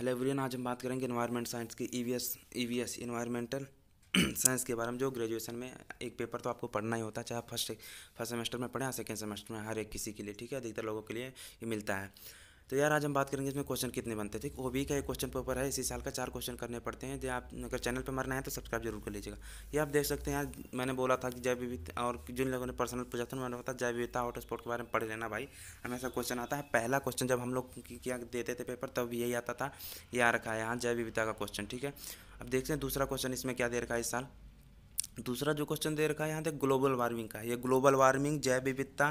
hello everyone आज हम बात करेंगे इन्वायरमेंट साइंस की E V S environmental science के बारे में जो ग्रेजुएशन में एक पेपर तो आपको पढ़ना ही होता है चाहे फर्स्ट फर्स्ट सेमेस्टर में पढ़ें या सेकेंड सेमेस्टर में हर एक किसी के लिए ठीक है अधिकतर लोगों के लिए ये मिलता है तो यार आज हम बात करेंगे इसमें क्वेश्चन कितने बनते थे ओ बी का एक क्वेश्चन पेपर है इसी साल का चार क्वेश्चन करने पड़ते हैं जो आप अगर चैनल पर मरना है तो सब्सक्राइब जरूर कर लीजिएगा ये आप देख सकते हैं यार मैंने बोला था कि जय विविधता और जिन लोगों ने पर्सनल प्रोजेक्शन मैंने बताया जय विविधता आउट स्पोर्ट के बारे में पढ़ लेना भाई हमेशा क्वेश्चन आता है पहला क्वेश्चन जब हम लोग किया देते थे पेपर तब यही आता था यहाँ रखा है यहाँ जय विविधता का क्वेश्चन ठीक है अब देखते हैं दूसरा क्वेश्चन इसमें क्या दे रखा है इस साल दूसरा जो क्वेश्चन दे रखा है यहाँ देख ग्लोबल वार्मिंग का ये ग्लोबल वार्मिंग जैव विविधता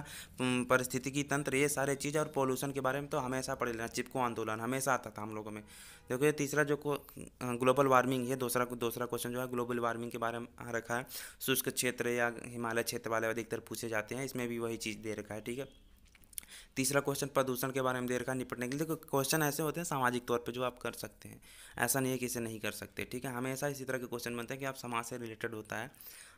परिस्थितिकी तंत्र ये सारे चीज़ और पोल्यूशन के बारे में तो हमेशा पढ़ लेना चिपको आंदोलन हमेशा आता था हम लोगों में देखो ये तीसरा जो ग्लोबल वार्मिंग है दूसरा दूसरा क्वेश्चन जो है ग्लोबल वार्मिंग के बारे में रखा है शुष्क क्षेत्र या हिमालय क्षेत्र वाले अधिकतर पूछे जाते हैं इसमें भी वही चीज़ दे रखा है ठीक है तीसरा क्वेश्चन प्रदूषण के बारे में दे रखा निपटने के लिए देखो क्वेश्चन ऐसे होते हैं सामाजिक तौर पर जो आप कर सकते हैं ऐसा नहीं है कि इसे नहीं कर सकते ठीक है हमेशा इसी तरह के क्वेश्चन बनते हैं कि आप समाज से रिलेटेड होता है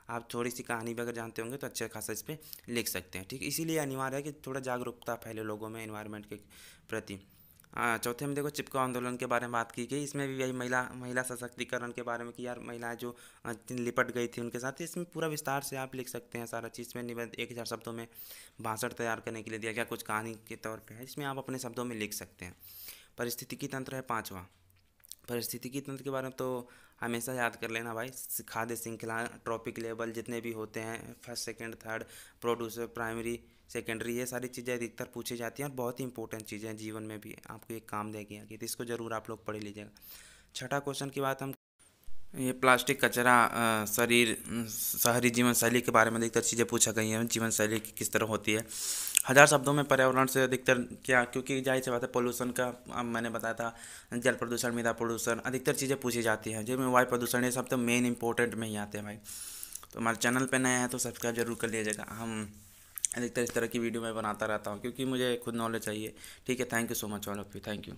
आप थोड़ी सी कहानी भी अगर जानते होंगे तो अच्छे खासा इस पर लिख सकते हैं ठीक इसीलिए अनिवार्य है कि थोड़ा जागरूकता फैले लोगों में इन्वायरमेंट के प्रति चौथे में देखो चिपको आंदोलन के बारे में बात की गई इसमें भी यही महिला महिला सशक्तिकरण के बारे में कि यार महिलाएं जो लिपट गई थी उनके साथ इसमें पूरा विस्तार से आप लिख सकते हैं सारा चीज़ में निबंध एक हज़ार शब्दों में भाषण तैयार करने के लिए दिया गया कुछ कहानी के तौर पर है इसमें आप अपने शब्दों में लिख सकते हैं परिस्थिति की तंत्र है पाँचवा पारिस्थितिकी तंत्र के बारे में तो हमेशा याद कर लेना भाई खाद्य श्रृंखला ट्रॉपिक लेवल जितने भी होते हैं first second third producer primary secondary ये सारी चीज़ें अधिकतर पूछी जाती हैं और बहुत ही इंपॉर्टेंट चीज़ें हैं जीवन में भी आपको एक काम देगी आगे तो इसको ज़रूर आप लोग पढ़ लीजिएगा छठा क्वेश्चन की बात हम ये प्लास्टिक कचरा शरीर शहरी जीवन शैली के बारे में अधिकतर चीज़ें पूछा गई हैं जीवन शैली की किस तरह होती है हज़ार शब्दों में पर्यावरण से अधिकतर क्या क्योंकि जाहिर सी बात है पोल्यूशन का अब मैंने बताया था जल प्रदूषण मृदा प्रदूषण अधिकतर चीज़ें पूछी जाती हैं जिनमें वायु प्रदूषण ये सब तो मेन इंपॉर्टेंट में ही आते हैं भाई तो हमारे चैनल पर नए हैं तो सब्सक्राइब जरूर कर लीजिएगा हम अधिकतर इस तरह की वीडियो मैं बनाता रहता हूँ क्योंकि मुझे खुद नॉलेज चाहिए ठीक है thank you so much all of you thank you